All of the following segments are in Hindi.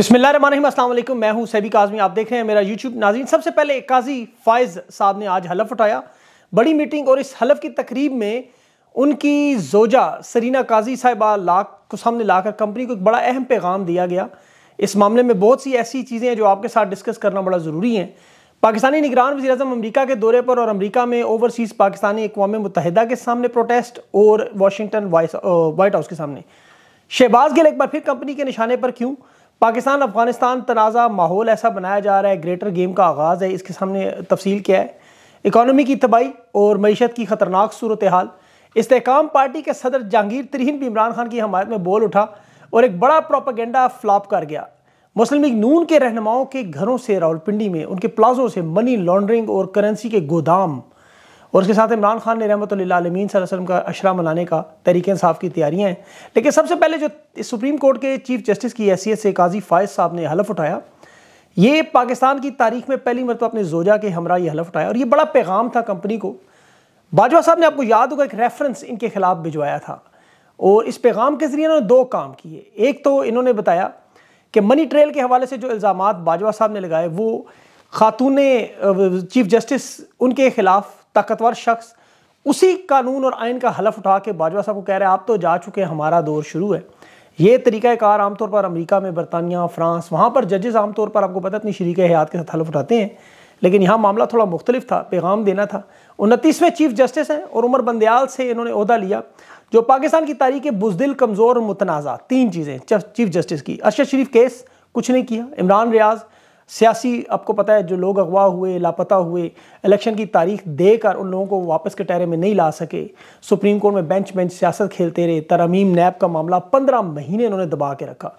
बिस्मिल्लाम मैं हूं सैबी काजमी आप देख रहे हैं मेरा यूट्यूब नाजीन सबसे पहले काजी फायज़ साहब ने आज हलफ उठाया बड़ी मीटिंग और इस हलफ की तकरीब में उनकी जोजा सरीना काजी साहिबा ला को सामने लाकर कंपनी को एक बड़ा अहम पैगाम दिया गया इस मामले में बहुत सी ऐसी चीज़ें हैं जो आपके साथ डिस्कस करना बड़ा ज़रूरी है पाकिस्तानी निगरान वजी अजम अमरीका के दौरे पर और अमरीका में ओवरसीज़ पाकिस्तानी अकवा मुतहदा के सामने प्रोटेस्ट और वाशिंगटन वाइट हाउस के सामने शहबाज गिल एक बार फिर कंपनी के निशाने पर क्यों पाकिस्तान अफगानिस्तान तनाज़ा माहौल ऐसा बनाया जा रहा है ग्रेटर गेम का आगाज़ है इसके सामने तफसील क्या है इकानमी की तबाही और मीशत की ख़तरनाक सूरत हाल इसकाम पार्टी के सदर जहांगीर तरीन भी इमरान खान की हमायत में बोल उठा और एक बड़ा प्रोपागेंडा फ्लॉप कर गया मुस्लिम लीग नून के रहनुमाओं के घरों से राहुलपिंडी में उनके प्लाजों से मनी लॉन्ड्रिंग और करेंसी के गोदाम और उसके साथ इमरान खान ने रहमत आलमीन वसम का अशरा मनाने का तरीक़े इंसाफ की तैयारियाँ हैं लेकिन सबसे पहले जो सुप्रीम कोर्ट के चीफ जस्टिस की हैसियत से काजी फायज साहब ने हलफ उठाया ये पाकिस्तान की तारीख में पहली मरतब अपने जोजा के हमरा ये हलफ उठाया और ये बड़ा पैगाम था कंपनी को बाजवा साहब ने आपको याद होगा एक रेफरेंस इनके खिलाफ भिजवाया था और इस पैगाम के ज़रिए इन्होंने दो काम किए एक तो इन्होंने बताया कि मनी ट्रेल के हवाले से जो इल्ज़ाम बाजवा साहब ने लगाए वो खातून चीफ जस्टिस उनके ख़िलाफ़ ताकतवर शख्स उसी कानून और आइन का हलफ उठा के बाजवा साहब को कह रहे हैं आप तो जा चुके हैं हमारा दौर शुरू है ये तरीक़ाकार आमतौर पर अमेरिका में बरतानिया फ्रांस वहाँ पर जजेस आमतौर पर आपको पता अपनी शरीक हयात के साथ हलफ उठाते हैं लेकिन यहाँ मामला थोड़ा मुख्तलिफ था पैगाम देना था उनतीसवें चीफ जस्टिस हैं और उमर बंदयाल से इन्होंने अहदा लिया जो पाकिस्तान की तारीख बुजदिल कमज़ोर और मुतनाज़ा तीन चीज़ें चीफ जस्टिस की अरशद शरीफ केस कुछ नहीं किया इमरान रियाज़ सियासी आपको पता है जो लोग अगवा हुए लापता हुए इलेक्शन की तारीख देकर उन लोगों को वापस के टहरे में नहीं ला सके सुप्रीम कोर्ट में बेंच बेंच सियासत खेलते रहे तरमीम नैब का मामला पंद्रह महीने इन्होंने दबा के रखा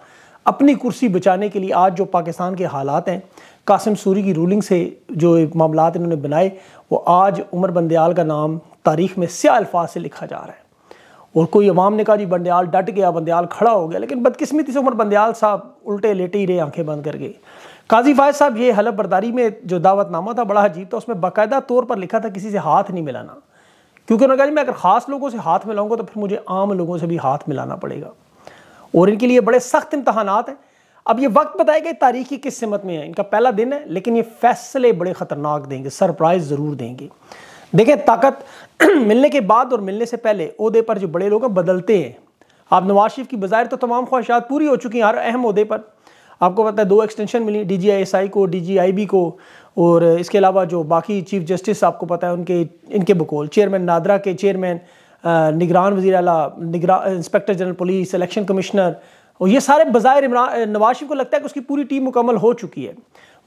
अपनी कुर्सी बचाने के लिए आज जो पाकिस्तान के हालात हैं कासिम सूरी की रूलिंग से जो मामला इन्होंने बनाए वो आज उमर बंदयाल का नाम तारीख में स्या अल्फाज से लिखा जा रहा है और कोई अवाम ने कहा जी बंदयाल डट गया बंदयाल खड़ा हो गया लेकिन बदकिस्मती से उमर बंदयाल साहब उल्टे लेटे ही रहे आंखें बंद करके काजी फायज साहब ये हलफ बर्दारी में जो दावतनामा था बड़ा अजीब था उसमें बाकायदा तौर पर लिखा था किसी से हाथ नहीं मिलाना क्योंकि उन्होंने कहा मैं अगर ख़ास लोगों से हाथ मिलाऊंगा तो फिर मुझे आम लोगों से भी हाथ मिलाना पड़ेगा और इनके लिए बड़े सख्त इम्तहान हैं अब ये वक्त बताया गया तारीखी किस सिमत में है इनका पहला दिन है लेकिन ये फैसले बड़े ख़तरनाक देंगे सरप्राइज़ ज़रूर देंगे देखें ताकत मिलने के बाद और मिलने से पहले अहदे पर जो बड़े लोग हैं बदलते हैं आप नवाज शरीफ की बाज़ार तो तमाम ख्वाहिशात पूरी हो चुकी हैं हर अहम अहदे पर आपको पता है दो एक्सटेंशन मिली डी जी को डी को और इसके अलावा जो बाकी चीफ जस्टिस आपको पता है उनके इनके बकोल चेयरमैन नादरा के चेयरमैन निगरान वजी अला inspector general police election commissioner और ये सारे बाज़ाहिर इमरान नवाज शरीफ को लगता है कि उसकी पूरी टीम मुकम्मल हो चुकी है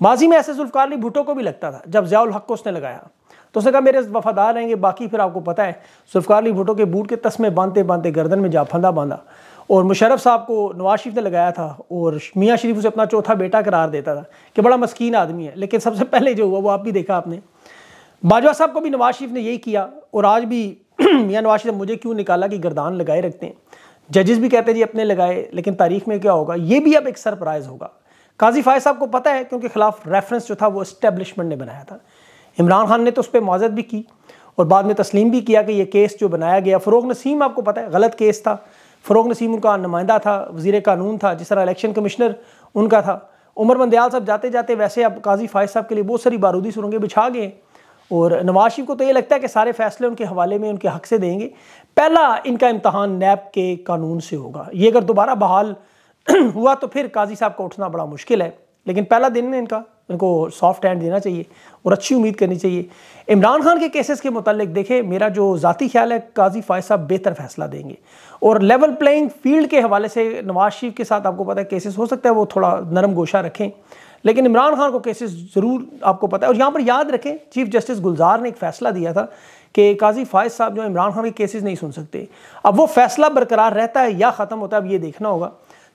माजी में ऐसे जुल्फकार अली भुटो को भी लगता था जब ज़ियाल हक को उसने लगाया तो उसने कहा मेरे वफादार रहेंगे बाकी फिर आपको पता है जुल्फकार अली भुटो के बूट के तस्मे बांधते बांधते गर्दन में जा फंदा बांधा और मुशरफ साहब को नवाज शरीफ ने लगाया था और मियाँ शरीफ उसे अपना चौथा बेटा करार देता था कि बड़ा मस्कीन आदमी है लेकिन सबसे पहले जो हुआ वो आप भी देखा आपने बाजवा साहब को भी नवाज शरीफ ने यही किया और आज भी मियाँ नवाज शरीफ मुझे क्यों निकाला कि गर्दान लगाए रखते हैं जजेस भी कहते हैं जी अपने लगाए लेकिन तारीख में क्या होगा ये भी अब एक सरप्राइज़ होगा काजी फायज साहब को पता है क्योंकि खिलाफ रेफरेंस जो था वो इस्टेब्लिशमेंट ने बनाया था इमरान खान ने तो उस पर माजत भी की और बाद में तस्लीम भी किया कि यह केस जो बनाया गया फ़रोग नसीम आपको पता है गलत केस था फ़रोग नसीम उनका नुमाइंदा था वजीर कानून था जिस तरह इलेक्शन कमिश्नर उनका था उमर बंदयाल साहब जाते जाते वैसे अब काजी फ़ायद साहब के लिए बहुत सारी बारूदी सुरंगें बिछा गए और नवाज शरीफ को तो ये लगता है कि सारे फैसले उनके हवाले में उनके हक से देंगे पहला इनका इम्तहान नैब के कानून से होगा ये अगर दोबारा बहाल हुआ तो फिर काजी साहब का उठना बड़ा मुश्किल है लेकिन पहला दिन है इनका उनको सॉफ्ट हैंड देना चाहिए और अच्छी उम्मीद करनी चाहिए इमरान खान के केसेस के मतलब देखें मेरा जो ज़ाती ख्याल है काजी फायद साहब बेहतर फैसला देंगे और लेवल प्लेइंग फील्ड के हवाले से नवाज शरीफ के साथ आपको पता है केसेस हो सकता है वो थोड़ा नरम गोशा रखें लेकिन इमरान खान को केसेस ज़रूर आपको पता है और यहाँ पर याद रखें चीफ जस्टिस गुलजार ने एक फ़ैसला दिया था कि काजी फायज साहब जो इमरान खान के केसेस नहीं सुन सकते अब वो फैसला बरकरार रहता है या ख़त्म होता है अब ये देखना होगा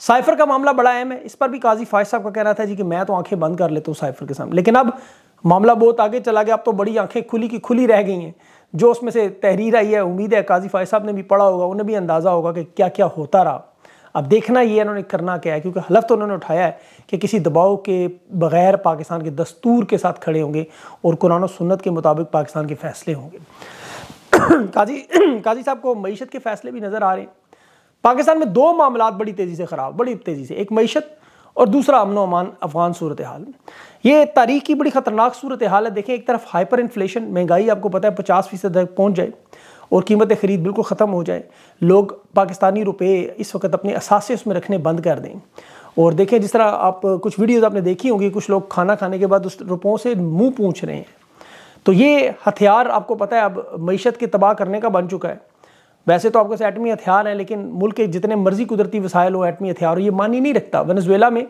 साइफर का मामला बड़ा अहम है इस पर भी काजी फायज साहब का कहना था जी कि मैं तो आंखें बंद कर लेता हूँ साइफर के सामने लेकिन अब मामला बहुत आगे चला गया अब तो बड़ी आंखें खुली की खुली रह गई हैं जो उसमें से तहरीर आई है उम्मीद है काजी फायज साहब ने भी पढ़ा होगा उन्हें भी अंदाज़ा होगा कि क्या क्या होता रहा अब देखना ये इन्होंने करना क्या है क्योंकि हलफ तो उन्होंने उठाया है कि किसी दबाव के बगैर पाकिस्तान के दस्तूर के साथ खड़े होंगे और कुरान सुन्नत के मुताबिक पाकिस्तान के फैसले होंगे काजी काजी साहब को मीशत के फैसले भी नज़र आ रहे हैं पाकिस्तान में दो मामला बड़ी तेज़ी से ख़राब बड़ी तेज़ी से एक मीशत और दूसरा अमन अमान अफगान सूरत हाल ये तारीख की बड़ी ख़तरनाक सूरत हाल है देखें एक तरफ हाइपर इन्फ्लेशन महंगाई आपको पता है पचास फीसद तक पहुँच जाए और कीमतें खरीद बिल्कुल ख़त्म हो जाए लोग पाकिस्तानी रुपये इस वक्त अपने असासे उसमें रखने बंद कर दें और देखें जिस तरह आप कुछ वीडियोज़ आपने देखी होंगी कुछ लोग खाना खाने के बाद उस रुपयों से मुँह पूछ रहे हैं तो ये हथियार आपको पता है अब मीशत के तबाह करने का बन चुका है वैसे तो आपके पास एटमी हथियार हैं लेकिन मुल्क के जितने मर्जी कुदरती वसायल हो एटमी हथियार हो ये मान ही नहीं रखता वेनेजुएला में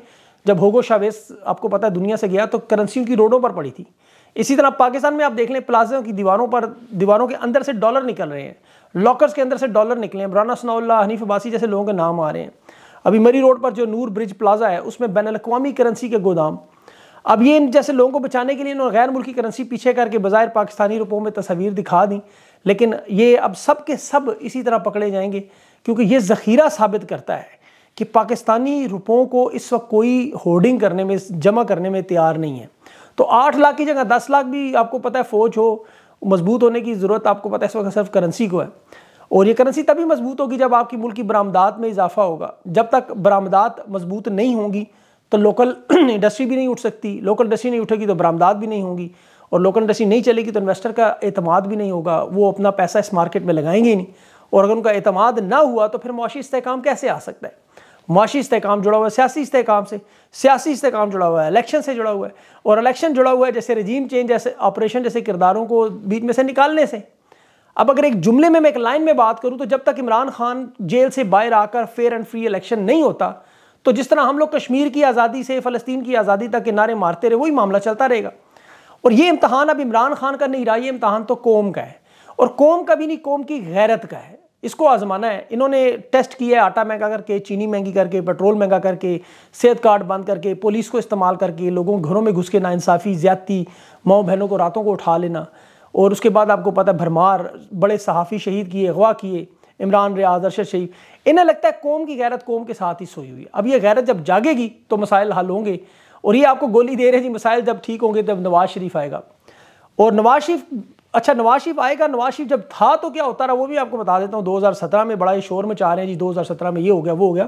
जब होगो शावेस आपको पता है दुनिया से गया तो करेंसियों की रोडों पर पड़ी थी इसी तरह पाकिस्तान में आप देख लें प्लाजों की दीवारों पर दीवारों के अंदर से डॉलर निकल रहे हैं लॉकर्स के अंदर से डॉलर निकले हैं बुराना सनाउल्ला हनीफ अबासी जैसे लोगों के नाम आ रहे हैं अभी मरी रोड पर जो नूर ब्रिज प्लाजा है उसमें बैन अवी करेंसी के गोदाम अब ये इन जैसे लोगों को बचाने के लिए इन्होंने गैर मुल्की करेंसी पीछे करके बाज़ार पाकिस्तानी रुपयों में तस्वीर दिखा दी लेकिन ये अब सब के सब इसी तरह पकड़े जाएंगे क्योंकि ये ज़ख़ीरा साबित करता है कि पाकिस्तानी रुपयों को इस वक्त कोई होर्डिंग करने में जमा करने में तैयार नहीं है तो आठ लाख की जगह दस लाख भी आपको पता है फ़ौज हो मजबूत होने की ज़रूरत आपको पता है इस वक्त सिर्फ करेंसी को है और ये करेंसी तभी मजबूत होगी जब आपकी मुल्क की बरामदात में इजाफा होगा जब तक बरामदात मजबूत नहीं होंगी तो लोकल इंडस्ट्री भी नहीं उठ सकती लोकल इंडस्ट्री नहीं उठेगी तो बरामदात भी नहीं होंगी और लोकल इंडस्ट्री नहीं चलेगी तो इन्वेस्टर का अतमाद भी नहीं होगा वो अपना पैसा इस मार्केट में लगाएंगे ही नहीं और अगर उनका अतमाद ना हुआ तो फिर मुआशी इसकाम कैसे आ सकता है माशी इसकाम जुड़ा हुआ है सियासी इसकाम से सियासी इसकाम जुड़ा हुआ है इलेक्शन से जुड़ा हुआ है और इलेक्शन जुड़ा हुआ है जैसे रजीम चेंज जैसे ऑपरेशन जैसे किरदारों को बीच में से निकालने से अब अगर एक जुमले में मैं एक लाइन में बात करूं तो जब तक इमरान खान जेल से बाहर आकर फेयर एंड फ्री इलेक्शन नहीं होता तो जिस तरह हम लोग कश्मीर की आज़ादी से फ़लस्तीन की आज़ादी तक के नारे मारते रहे वही मामला चलता रहेगा और ये इम्तहान अब इमरान खान का नहीं रहा ये इम्तहान तो कौम का है और कौम का भी नहीं कौम की गैरत का है इसको आजमाना है इन्होंने टेस्ट किया है आटा महंगा करके चीनी महंगी करके पेट्रोल महंगा करके सेहत कार्ड बंद करके पुलिस को इस्तेमाल करके लोगों घरों में घुस के नाानसाफ़ी ज्यादती माओ बहनों को रातों को उठा लेना और उसके बाद आपको पता है भरमार बड़े सहाफ़ी शहीद किए अगवा किए इमरान रियाज अरशद शरीफ इन्हें लगता है कौम की गैरत कौम के साथ ही सोई हुई अब ये गैरत जब जागेगी तो मसाइल हल होंगे और ये आपको गोली दे रहे हैं जी मसाइल जब ठीक होंगे तब नवाज शरीफ आएगा और नवाज शरीफ अच्छा नवाज शरीफ आएगा नवाज शरीफ जब था तो क्या होता रहा वो भी आपको बता देता हूँ 2017 में बड़ा ही शोर में चाह रहे हैं जी 2017 में ये हो गया वो हो गया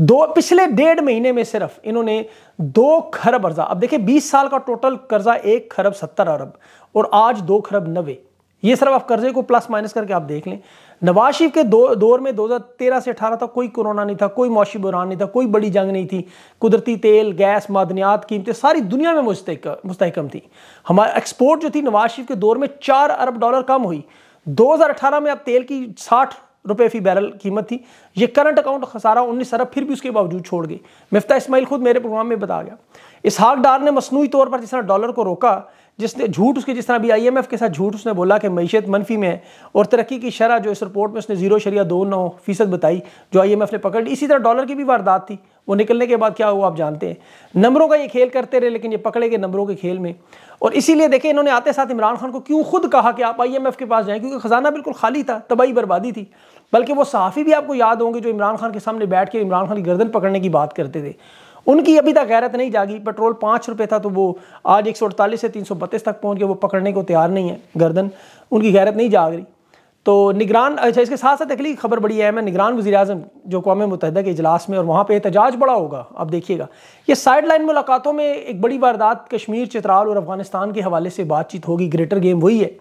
दो पिछले डेढ़ महीने में सिर्फ इन्होंने दो खरब अर्जा अब देखिए 20 साल का टोटल कर्जा एक खरब सत्तर अरब और आज दो खरब नबे ये सिर्फ आप कर्जे को प्लस माइनस करके आप देख लें नवाज शरीफ के दो दौर में 2013 से 18 तक कोई कोरोना नहीं था कोई मौसी बुरान नहीं था कोई बड़ी जंग नहीं थी कुदरती तेल गैस मादनियात कीमतें सारी दुनिया में मुस्तक मुस्तकम थी हमारा एक्सपोर्ट जो थी नवाज शरीफ के दौर में चार अरब डॉलर कम हुई 2018 में अब तेल की साठ रुपये फी बैरल कीमत थी ये करंट अकाउंट खसारा उन्नीस अरब फिर भी उसके बावजूद छोड़ गई मफ्ता इसमाइल खुद मेरे प्रोग्राम में बता गया इसहाक डार ने मसनू तौर पर जिस डॉलर को रोका जिसने झूठ उसके जिस तरह भी आईएमएफ के साथ झूठ उसने बोला कि मीशत मनफी में है और तरक्की की शरह जो इस रिपोर्ट में उसने जीरो शरिया दो नौ फीसद बताई जो आईएमएफ ने पकड़ ली इसी तरह डॉलर की भी वारदात थी वो निकलने के बाद क्या हुआ आप जानते हैं नंबरों का ये खेल करते रहे लेकिन ये पकड़े गए नंबरों के खेल में और इसीलिए देखें इन्होंने आते साथ इमरान खान को क्यों खुद कहा कि आप आई के पास जाएँ क्योंकि खजाना बिल्कुल खाली था तबाही बर्बादी थी बल्कि वो सहाफ़ी भी आपको याद होंगे जो इमरान खान के सामने बैठ के इमरान खान की गर्दन पकड़ने की बात करते थे उनकी अभी तक गैरत नहीं जागी पेट्रोल पाँच रुपये था तो वो आज एक से तीन तक पहुँच के वो पकड़ने को तैयार नहीं है गर्दन उनकी गैरत नहीं जाग रही तो निगरान अच्छा इसके साथ साथ अगली खबर बड़ी अहम है निगरान वजी अजम जो कौम मुतहदा के इजलास में और वहाँ पर एहतजाज बड़ा होगा आप देखिएगा ये साइड लाइन मुलाकातों में एक बड़ी वारदात कश्मीर चित्राल और अफगानिस्तान के हवाले से बातचीत होगी ग्रेटर गेम वही है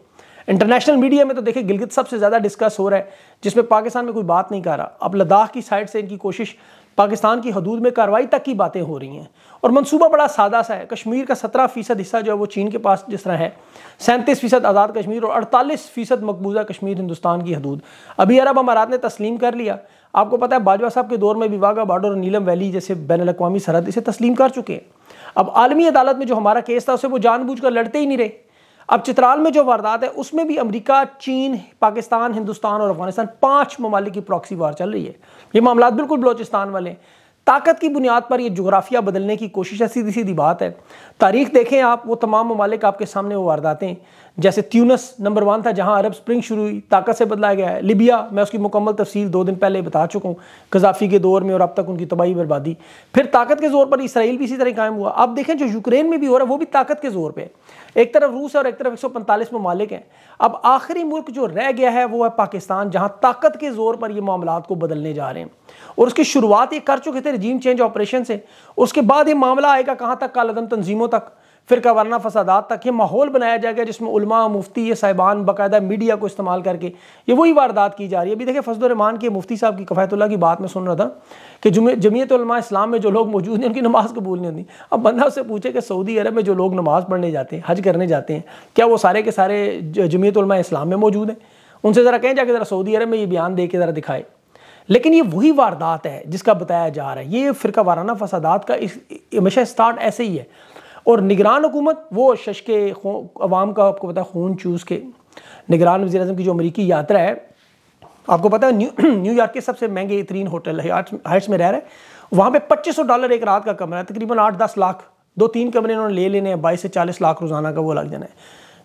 इंटरनेशनल मीडिया में तो देखिए गिलगित सबसे ज़्यादा डिस्कस हो रहा है जिसमें पाकिस्तान में कोई बात नहीं कर रहा अब लद्दाख की साइड से इनकी कोशिश पाकिस्तान की हदूद में कार्रवाई तक की बातें हो रही हैं और मनसूबा बड़ा सादा सा है कश्मीर का सत्रह फ़ीसद हिस्सा जो है वो चीन के पास जिस तरह है सैंतीस फ़ीसद आज़ाद कश्मीर और अड़तालीस फ़ीसद मकबूजा कश्मीर हिंदुस्तान की हदूद अभी अरब अमारात ने तस्लीम कर लिया आपको पता है बाजवा साहब के दौर में भी वाघा बार्डर और नीलम वैली जैसे बैन अवी सरहद इसे तस्लीम कर चुके हैं अब आलमी अदालत में जो हमारा केस था उसे वो जानबूझ कर लड़ते ही नहीं रहे अब चित्राल में जो वारदात है उसमें भी अमरीका चीन पाकिस्तान हिंदुस्तान और अफगानिस्तान पांच ममालिक की प्रॉक्सी वार चल रही है ये मामला बिल्कुल बलोचिस्तान वाले हैं ताकत की बुनियाद पर यह जुग्राफिया बदलने की कोशिश है सीधी सीधी बात है तारीख देखें आप वो तमाम ममालिक आपके सामने वो वारदातें जैसे त्यूनस नंबर वन था जहां अरब स्प्रिंग शुरू हुई ताकत से बदला गया है लिबिया मैं उसकी मुकम्मल तफसील दो दिन पहले बता चुका हूँ कजाफी के दौर में और अब तक उनकी तबाही बर्बादी फिर ताकत के जोर पर इसराइल भी इसी तरह कायम हुआ अब देखें जो यूक्रेन में भी हो रहा है वो भी ताकत के जोर पर एक तरफ रूस है और एक तरफ एक सौ पैंतालीस ममालिक हैं अब आखिरी मुल्क जो रह गया है वो है पाकिस्तान जहाँ ताकत के जोर पर ये मामला को बदलने जा रहे हैं और उसकी शुरुआत ये कर चुके थे रजीम चेंज ऑपरेशन से उसके बाद ये मामला आएगा कहाँ तक कालदम तनजीमों तक फिर का वरना फसादात तक ये माहौल बनाया जाएगा जिसमें उलमा मुफ्ती ये साहिबान बाकायदा मीडिया को इस्तेमाल करके ये वही वारदात की जा रही है अभी देखिए फजलरहमान के मुफ्ती साहब की कफ़ायतुल्ला की बात में सुन रहा था कि जुमे जमीयत इस्लाम में जो लोग मौजूद हैं उनकी नमाज़ कबूल नहीं होती अब बंदा उससे पूछे कि सऊदी अरब में जो लोग नमाज़ पढ़ने जाते हैं हज करने जाते हैं क्या वो सारे के सारे जमीयत इस्लाम में मौजूद हैं उनसे ज़रा कहें जाके ज़रा सऊदी अरब में ये बयान दे के ज़रा दिखाए लेकिन ये वही वारदात है जिसका बताया जा रहा है ये फ़िरका वाराना फसादात का इस हमेशा स्टार्ट ऐसे ही है और निगरान हुकूमत वो शश के अवाम का आपको पता है खून चूस के निगरान वजी अजम की जो अमरीकी यात्रा है आपको पता है न्यू न्यूयॉर्क के सबसे महंगे तरीन होटल हाइट्स में रह रहे हैं वहाँ पे 2500 डॉलर एक रात का कमरा है तकरीबन आठ दस लाख दो तीन कमरे इन्होंने ले लेने हैं बाईस से चालीस लाख रोज़ाना का वो लग जाना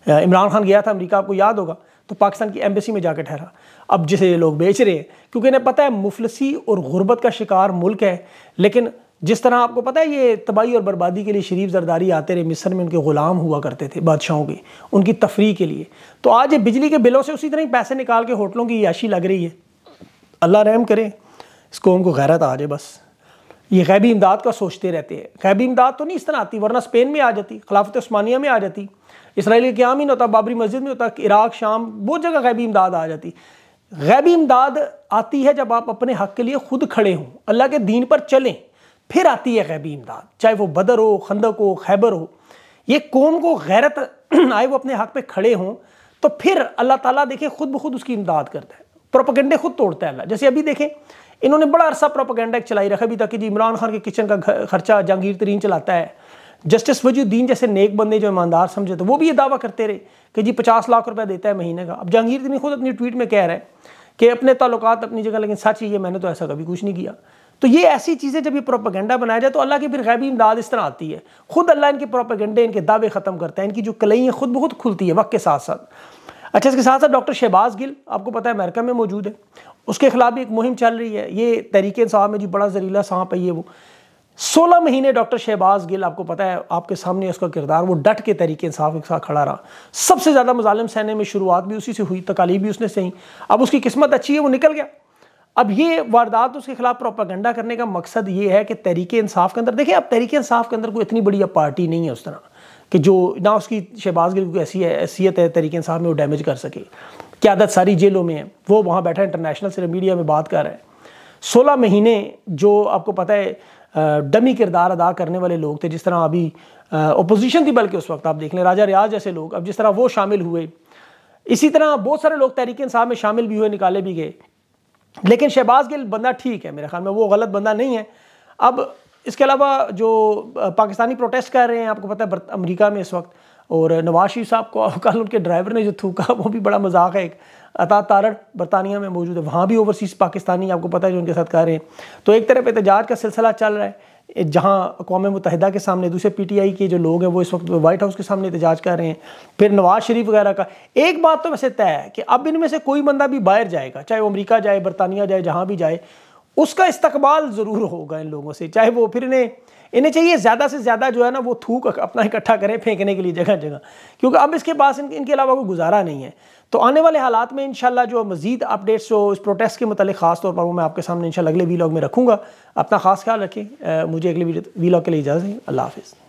है इमरान खान गया था अमरीका आपको याद होगा तो पाकिस्तान की एम्बेसी में जाकर ठहरा अब जिसे ये लोग बेच रहे हैं क्योंकि इन्हें पता है मुफलसी और गुर्बत का शिकार मुल्क है लेकिन जिस तरह आपको पता है ये तबाही और बर्बादी के लिए शरीफ जरदारी आते रहे मिस्र में उनके ग़ुलाम हुआ करते थे बादशाहों के उनकी तफरी के लिए तो आज ये बिजली के बिलों से उसी तरह ही पैसे निकाल के होटलों की याशी लग रही है अल्लाह रहम करें इस कौम को गैरत आ जाए बस ये गैबी इमदाद का सोचते रहते हैं गैबी इमदाद तो नहीं इस तरह आती वरना स्पेन में आ जाती खिलाफत स्मानिया में आ जाती इसराइल के क्या ही होता बाबरी मस्जिद में होता इराक शाम बहुत जगह गैबी इमदाद आ जाती गैबी इमदाद आती है जब आप अपने हक के लिए खुद खड़े हों अल्लाह के दीन पर चलें फिर आती है गैबी इमदाद चाहे वो बदर हो खंदक हो खैबर हो ये कौम को गैरत आए वो अपने हक पे खड़े हों तो फिर अल्लाह ताला देखे खुद ब खुद उसकी इमदाद करता है प्रोपगंडे खुद तोड़ता है अल्लाह जैसे अभी देखें इन्होंने बड़ा अरसा प्रोपागेंडा एक चलाई रखा भी था कि जी इमरान खान के किचन का खर्चा जहांगीर तरीन चलाता है जस्टिस वजुद्दीन जैसे नेक बंदे जो ईमानदार समझे तो वो भी ये दावा करते रहे कि जी पचास लाख रुपया देता है महीने का अब जहांगीर तरीन खुद अपनी ट्वीट में कह रहा है कि अपने ताल्लुकात अपनी जगह लेकिन सच ये मैंने तो ऐसा कभी कुछ नहीं किया तो ये ऐसी चीज़ें जब ये प्रोपागेंडा बनाया जाए तो अल्लाह की फिर गैबी इमदाद इस तरह आती है खुद अल्लाह इनके प्रोपागेंडे इनके दावे ख़त्म करता है इनकी जो कलई है खुद बहुत खुलती है वक्त के साथ साथ अच्छा इसके साथ साथ डॉक्टर शहबाज गिल आपको पता है अमेरिका में मौजूद है उसके खिलाफ भी एक मुहिम चल रही है ये तहरीक इंसाफ में जी बड़ा जहरीला सांप है ये वो सोलह महीने डॉक्टर शहबाज गिल आपको पता है आपके सामने उसका किरदार वो डट के तरीके इंसाफ के साथ खड़ा रहा सबसे ज़्यादा मुजालिम सहने में शुरुआत भी उसी से हुई तकालीफ भी उसने सही अब उसकी किस्मत अच्छी है वो निकल गया अब ये वारदात तो उसके खिलाफ प्रोपागंडा करने का मकसद ये है कि तरीके इंसाफ के अंदर देखिए अब तरीके इंसाफ के अंदर कोई इतनी बड़ी अब पार्टी नहीं है उस तरह कि जो ना उसकी शहबाज गिल कोई ऐसी हैसियत है तरीके इंसाफ में वो डैमेज कर सके की आदत सारी जेलों में है वो वहाँ बैठा इंटरनेशनल से मीडिया में बात कर रहा है सोलह महीने जो आपको पता है डमी किरदार अदा करने वाले लोग थे जिस तरह अभी अपोजिशन थी बल्कि उस वक्त आप देख लें राजा रियाज जैसे लोग अब जिस तरह वो शामिल हुए इसी तरह बहुत सारे लोग तहरीक इंसाफ में शामिल भी हुए निकाले भी गए लेकिन शहबाज गिल बंदा ठीक है मेरे ख्याल में वो गलत बंदा नहीं है अब इसके अलावा जो पाकिस्तानी प्रोटेस्ट कर रहे हैं आपको पता है अमरीका में इस वक्त और नवाज शरीफ साहब को कल उनके ड्राइवर ने जो थूका वो भी बड़ा मजाक है एक अता तारड़ बरतानिया में मौजूद है वहाँ भी ओवरसीज़ पाकिस्तानी आपको पता है जो उनके साथ कर रहे हैं तो एक तरफ एहतजाज का सिलसिला चल रहा है जहाँ अकोम मुतहदा के सामने दूसरे पी टी आई के जो लोग हैं वो इस वक्त वाइट हाउस के सामने एहतजाज कर रहे हैं फिर नवाज शरीफ वगैरह का एक बात तो वैसे तय है कि अब इनमें से कोई बंदा भी बाहर जाएगा चाहे वो अमरीका जाए बरतानिया जाए जहाँ भी जाए उसका इस्तकबाल ज़रूर होगा इन लोगों से चाहे वो फिर इन्हें इन्हें चाहिए ज़्यादा से ज़्यादा जो है ना वो थूक अपना इकट्ठा करें फेंकने के लिए जगह जगह क्योंकि अब इसके पास इन, इनके अलावा कोई गुजारा नहीं है तो आने वाले हालात में इन जो मज़ीद अपडेट्स जो इस प्रोटेस्ट के मतलब खास तौर पर वो मैं आपके सामने इन अगले वीलॉग में रखूँगा अपना खास ख्याल रखें मुझे अगले वीलॉग के लिए इजाज़त है अल्लाह हाफिज़